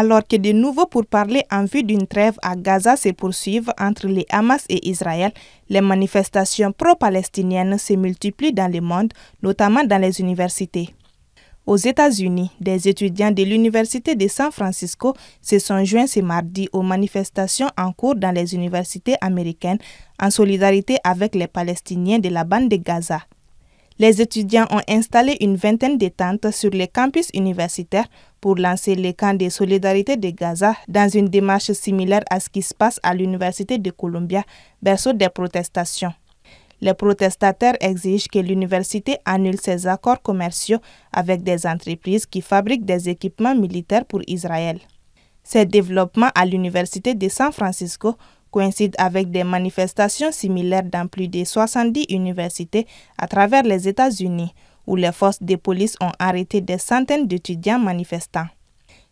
alors que de nouveaux pourparlers en vue d'une trêve à Gaza se poursuivent entre les Hamas et Israël, les manifestations pro-palestiniennes se multiplient dans le monde, notamment dans les universités. Aux États-Unis, des étudiants de l'Université de San Francisco se sont joints ce mardi aux manifestations en cours dans les universités américaines en solidarité avec les Palestiniens de la bande de Gaza. Les étudiants ont installé une vingtaine de tentes sur les campus universitaires pour lancer les camps de solidarité de Gaza dans une démarche similaire à ce qui se passe à l'Université de Columbia, berceau des protestations. Les protestataires exigent que l'université annule ses accords commerciaux avec des entreprises qui fabriquent des équipements militaires pour Israël. Ces développements à l'université de San Francisco coïncident avec des manifestations similaires dans plus de 70 universités à travers les États-Unis, où les forces de police ont arrêté des centaines d'étudiants manifestants.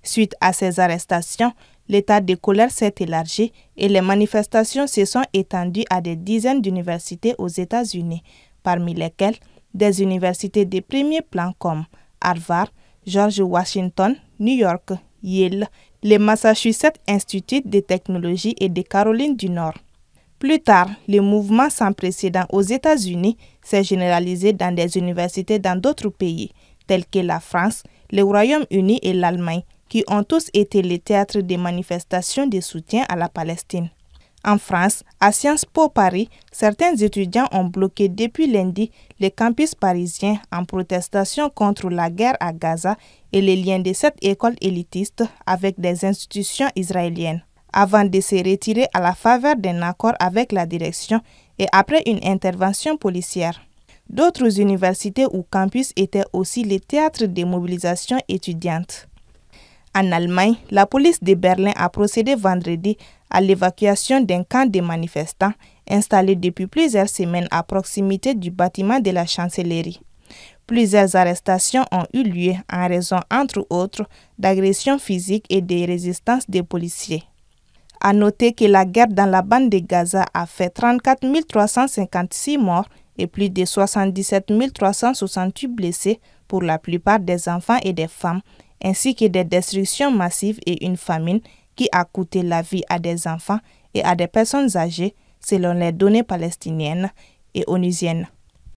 Suite à ces arrestations, l'état de colère s'est élargi et les manifestations se sont étendues à des dizaines d'universités aux États-Unis, parmi lesquelles des universités de premier plan comme Harvard, George Washington, New York, Yale, le Massachusetts Institute de technologie et de Caroline du Nord. Plus tard, le mouvement sans précédent aux États-Unis s'est généralisé dans des universités dans d'autres pays, tels que la France, le Royaume-Uni et l'Allemagne, qui ont tous été les théâtres des manifestations de soutien à la Palestine. En France, à Sciences Po Paris, certains étudiants ont bloqué depuis lundi les campus parisiens en protestation contre la guerre à Gaza et les liens de cette école élitiste avec des institutions israéliennes avant de se retirer à la faveur d'un accord avec la direction et après une intervention policière. D'autres universités ou campus étaient aussi les théâtres des mobilisations étudiantes. En Allemagne, la police de Berlin a procédé vendredi à l'évacuation d'un camp de manifestants installé depuis plusieurs semaines à proximité du bâtiment de la chancellerie. Plusieurs arrestations ont eu lieu en raison, entre autres, d'agressions physiques et des résistances des policiers. A noter que la guerre dans la bande de Gaza a fait 34 356 morts et plus de 77 368 blessés, pour la plupart des enfants et des femmes, ainsi que des destructions massives et une famine qui a coûté la vie à des enfants et à des personnes âgées, selon les données palestiniennes et onusiennes.